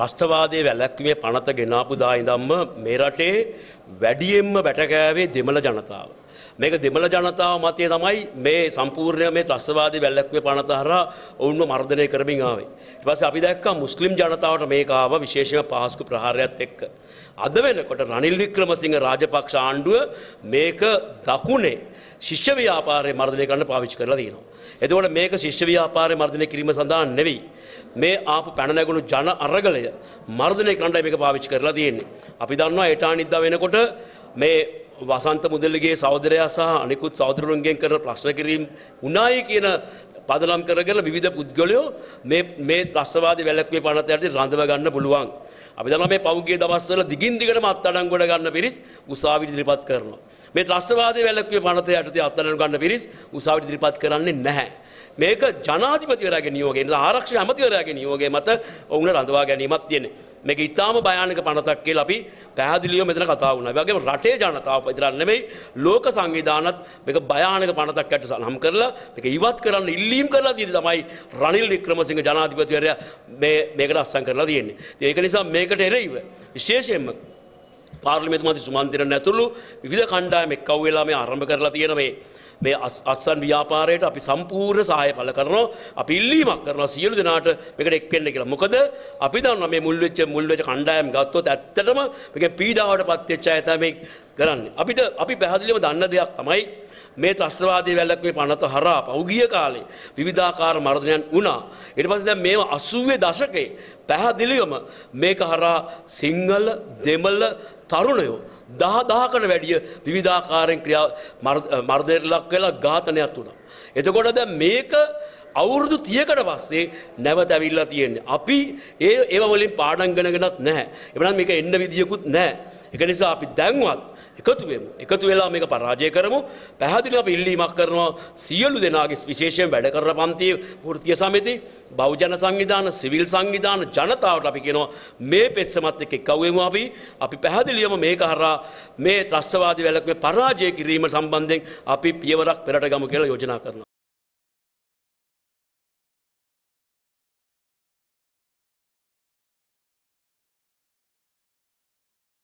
ත්‍රස්තවාදය වැලැක්වේ පනත ගෙනාපුදා ඉඳම්ම මේ රටේ වැඩියෙන්ම වැටකෑවේ දෙමළ ජනතාව. මේක දෙමළ ජනතාව මතය තමයි මේ සම්පූර්ණය මේ ත්‍රස්වාද වැල්ලක්වේ පනතහර ඔවුන්ව මර්ධනය කරමින් ආවේ. ඊට පස්සේ අපි දැක්කා මුස්ලිම් ජනතාවට මේක ආව විශේෂම පහසුකම් ප්‍රහාරයත් එක්ක. අද වෙනකොට රනිල් වික්‍රමසිංහ රාජපක්ෂ ආණ්ඩුව මේක දකුණේ ශිෂ්‍ය ව්‍යාපාරය මර්ධනය කරන්න පාවිච්චි කරලා තියෙනවා. එතකොට මේක ශිෂ්‍ය ව්‍යාපාරය මර්ධනය කිරීම සඳහා නෙවෙයි. මේ ආපු පැන නැගුණු ජන අරගලය මර්ධනය කරන්නයි මේක පාවිච්චි කරලා තියෙන්නේ. අපි දන්නවා ඒටානිද්දා වෙනකොට මේ වසන්ත මුදල්ලිගේ සහෝදරයා සහ අනිකුත් සහෝදරුන්ගෙන් කරන ප්‍රශ්න කිරීම උනායි කියන පදනම් කරගෙන විවිධ පුද්ගලයෝ මේ මේ ත්‍රස්වාදී වැළැක්වීමේ පනත යටතේ රඳව ගන්න පුළුවන්. අපි දන්නවා මේ පෞද්ගලික දවස්වල දිගින් දිගටම අත්අඩංගුවට ගන්න පිරිස් උසාවි ඉදිරිපත් කරනවා. මේ ත්‍රස්වාදය වැලක්වේ පනත යටතේ අත්තරන ගන්න පිරිස් උසාවිට දිරිපත් කරන්නේ නැහැ. මේක ජනාධිපතිවරගේ නියෝගේ ආරක්ෂ ඇමතිවරයාගේ නියෝගේ මත ඔවුන රඳවා ගැනීමත් තියෙන. මේක ඉතාම භයානක පනතක් කියලා අපි පැහැදිලියෝ මෙතන කතා වුණා. ඒ වගේම රටේ ජනතාව විතරක් නෙමෙයි ලෝක සංවිධානත් මේක භයානක පනතක් ඇට සලහම් කරලා මේක ඉවත් කරන්න ඉල්ලීම් කරලා තියෙන තමයි රනිල් වික්‍රමසිංහ ජනාධිපතිවරයා මේ මේකට අත්සන් කරලා තියෙන්නේ. ඒක නිසා මේකට එරෙහිව විශේෂයෙන්ම පාර්ලිමේතු මති සුමන්තිරණ ඇතුළු විධ කණ්ඩායම එක්කව් වෙලා මේ ආරම්භ කරලා තියෙන මේ මේ අත්සන් ව්‍යාපාරයට අපි සම්පූර්ණ සහාය පළ කරනවා අපි ඉල්ලීමක් කරනවා සියලු දෙනාට මේකට එක් වෙන්න කියලා. මොකද අපි දන්නවා මේ මුල් වෙච්ච මුල් වෙච්ච කණ්ඩායම් ගත්තොත් ඇත්තටම මේක පීඩාවට පත් වෙච්ච අය තමයි කරන්නේ. අපිට අපි පැහැදිලිව දන්න දෙයක් තමයි මේ ත්‍රස්වාදී වැලක්වේ පනත හරා පෞගිය කාලේ විවිධාකාර මර්ධනයන් වුණා. ඊට පස්සේ දැන් මේව 80 දශකේ පැහැදිලිවම මේක හරහා සිංහල දෙමළ තරුණයෝ දහ දහකට වැඩිය විවිධාකාරයෙන් ක්‍රියා මර්ධනයට ලක් වෙලා ඝාතනයක් වුණා. එතකොට දැන් මේක අවුරුදු තියකට පස්සේ නැවත ඇවිල්ලා තියෙන්නේ. අපි ඒ ඒව වලින් පාඩම් ගණනක් නැහැ. එබැවින් මේක එන්න විදියකුත් නැහැ. ඒක නිසා අපි දැන්වත් එකතුවමු. එකතු වෙලා මේක පරාජය කරමු පැහදිලි අප ඉල්ලීමක් කරනවා සියලු දෙනාගේ විශේෂයෙන් වැඩ කර පන්තිය ෘතිය සමිති බෞජන සංවිධාන සිවිල් සංවිධාන ජනතාවට අපි කෙනවා මේ පෙස්සමත් එක එක්කවමු අපි අපි පැහදිලියම මේ කරා මේ ත්‍රස්වාදී වැලක්ම පරාජය කිරීම සම්බන්ධයෙන් අපි පියවරක් පෙරට ගමු කියලා යෝජනා කරනවා.